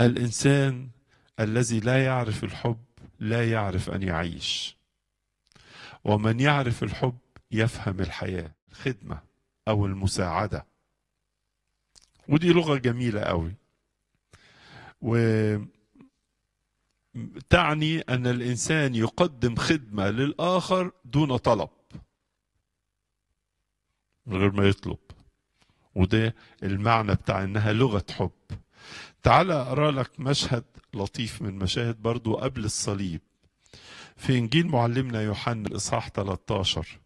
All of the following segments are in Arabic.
الانسان الذي لا يعرف الحب لا يعرف ان يعيش ومن يعرف الحب يفهم الحياه الخدمه او المساعده ودي لغه جميله قوي و تعني ان الانسان يقدم خدمه للاخر دون طلب من غير ما يطلب وده المعنى بتاع انها لغه حب تعال أقرأ لك مشهد لطيف من مشاهد برضو قبل الصليب في إنجيل معلمنا يوحنا الإصحاح 13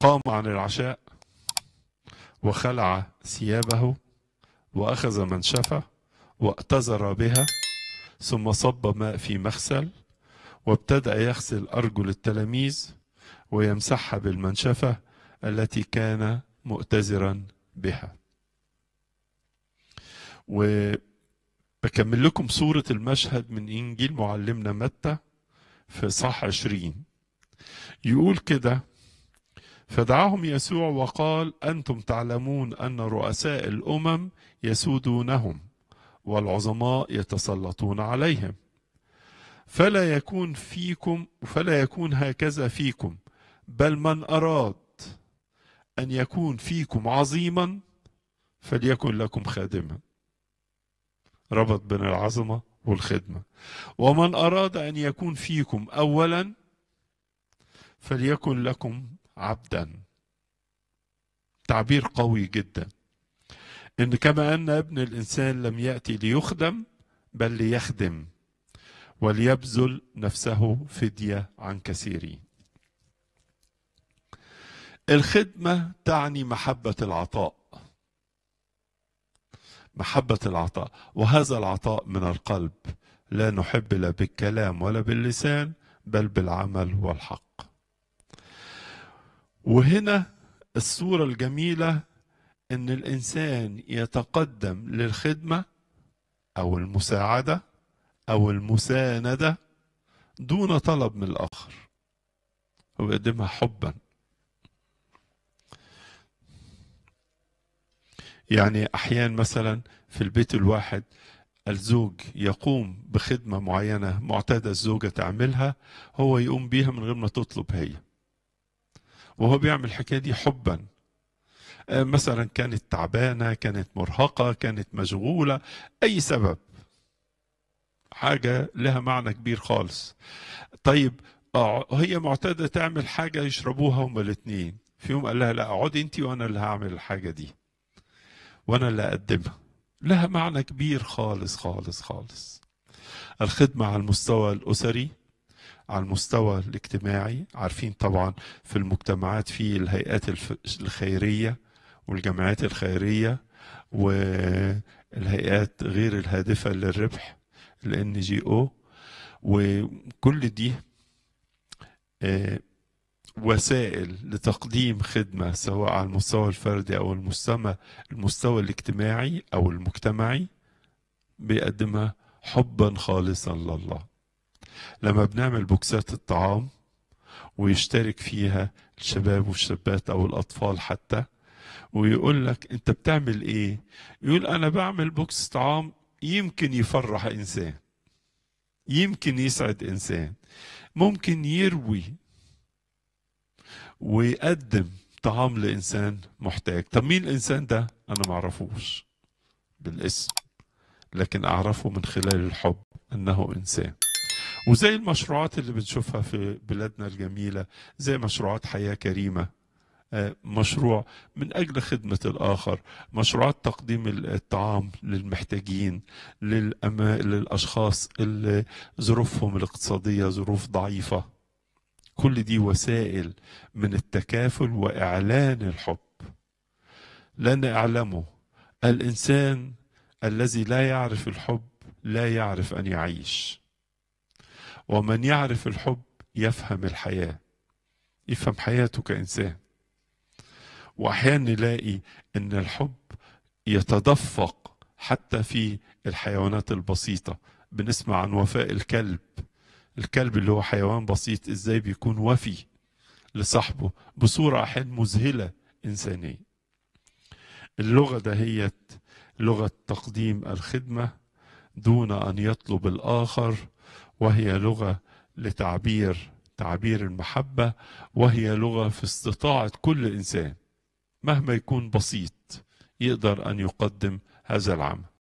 قام عن العشاء وخلع ثيابه وأخذ منشفة وأتزر بها ثم صب ماء في مغسل وابتدأ يغسل أرجل التلاميذ ويمسحها بالمنشفة التي كان مؤتزرا بها وبكمل لكم صورة المشهد من إنجيل معلمنا متى في صح عشرين يقول كده فدعاهم يسوع وقال أنتم تعلمون أن رؤساء الأمم يسودونهم والعظماء يتسلطون عليهم فلا يكون فيكم فلا يكون هكذا فيكم بل من أراد أن يكون فيكم عظيما فليكن لكم خادما ربط بين العظمة والخدمة ومن أراد أن يكون فيكم أولا فليكن لكم عبدا تعبير قوي جدا إن كما أن ابن الإنسان لم يأتي ليخدم بل ليخدم وليبذل نفسه فدية عن كثيرين الخدمة تعني محبة العطاء محبة العطاء وهذا العطاء من القلب لا نحب لا بالكلام ولا باللسان بل بالعمل والحق وهنا الصورة الجميلة ان الانسان يتقدم للخدمة او المساعدة او المساندة دون طلب من الاخر ويقدمها حبا يعني احيان مثلا في البيت الواحد الزوج يقوم بخدمة معينة معتادة الزوجة تعملها هو يقوم بيها من غير ما تطلب هي وهو بيعمل الحكاية دي حبا آه، مثلا كانت تعبانة كانت مرهقة كانت مشغولة أي سبب حاجة لها معنى كبير خالص طيب آه، هي معتادة تعمل حاجة يشربوها هما الاتنين في يوم قال لها لا اقعدي انت وانا اللي هعمل الحاجة دي وانا اللي اقدمها لها معنى كبير خالص خالص خالص الخدمة على المستوى الأسري على المستوى الاجتماعي عارفين طبعا في المجتمعات في الهيئات الخيرية والجمعيات الخيرية والهيئات غير الهادفة للربح الان جي او وكل دي آه، وسائل لتقديم خدمة سواء على المستوى الفردي أو المستوى المستوى الاجتماعي أو المجتمعي بيقدمها حبا خالصا لله لما بنعمل بوكسات الطعام ويشترك فيها الشباب والشابات أو الأطفال حتى ويقول لك أنت بتعمل إيه؟ يقول أنا بعمل بوكس طعام يمكن يفرح إنسان يمكن يسعد إنسان ممكن يروي ويقدم طعام لإنسان محتاج طب مين الإنسان ده؟ أنا معرفوش بالاسم لكن أعرفه من خلال الحب أنه إنسان وزي المشروعات اللي بنشوفها في بلادنا الجميلة زي مشروعات حياة كريمة آه، مشروع من أجل خدمة الآخر مشروعات تقديم الطعام للمحتاجين للأشخاص اللي ظروفهم الاقتصادية ظروف ضعيفة كل دي وسائل من التكافل واعلان الحب لن اعلمه الانسان الذي لا يعرف الحب لا يعرف ان يعيش ومن يعرف الحب يفهم الحياه يفهم حياته كانسان واحيانا نلاقي ان الحب يتدفق حتى في الحيوانات البسيطه بنسمع عن وفاء الكلب الكلب اللي هو حيوان بسيط ازاي بيكون وفي لصاحبه بصورة أحيانا مذهلة إنسانية اللغة دهيت لغة تقديم الخدمة دون أن يطلب الآخر وهي لغة لتعبير تعبير المحبة وهي لغة في استطاعة كل إنسان مهما يكون بسيط يقدر أن يقدم هذا العمل